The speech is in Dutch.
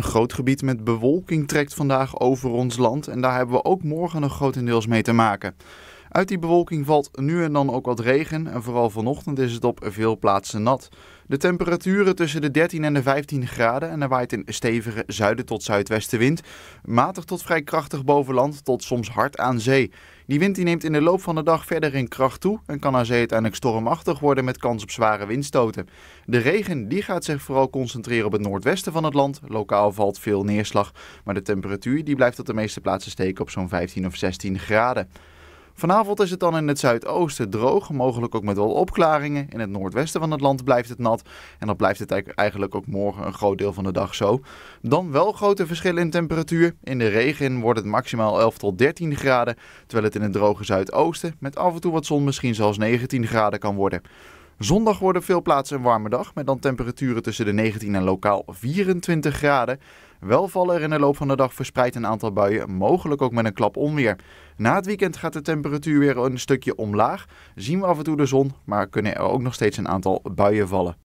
Een groot gebied met bewolking trekt vandaag over ons land en daar hebben we ook morgen nog grotendeels mee te maken. Uit die bewolking valt nu en dan ook wat regen en vooral vanochtend is het op veel plaatsen nat. De temperaturen tussen de 13 en de 15 graden en er waait een stevige zuiden tot zuidwestenwind, matig tot vrij krachtig boven land tot soms hard aan zee. Die wind die neemt in de loop van de dag verder in kracht toe en kan aan zee uiteindelijk stormachtig worden met kans op zware windstoten. De regen die gaat zich vooral concentreren op het noordwesten van het land. Lokaal valt veel neerslag, maar de temperatuur die blijft op de meeste plaatsen steken op zo'n 15 of 16 graden. Vanavond is het dan in het zuidoosten droog, mogelijk ook met wel opklaringen. In het noordwesten van het land blijft het nat en dat blijft het eigenlijk ook morgen een groot deel van de dag zo. Dan wel grote verschillen in temperatuur. In de regen wordt het maximaal 11 tot 13 graden, terwijl het in het droge zuidoosten met af en toe wat zon misschien zelfs 19 graden kan worden. Zondag worden veel plaatsen een warme dag, met dan temperaturen tussen de 19 en lokaal 24 graden. Wel vallen er in de loop van de dag verspreid een aantal buien, mogelijk ook met een klap onweer. Na het weekend gaat de temperatuur weer een stukje omlaag. Zien we af en toe de zon, maar kunnen er ook nog steeds een aantal buien vallen.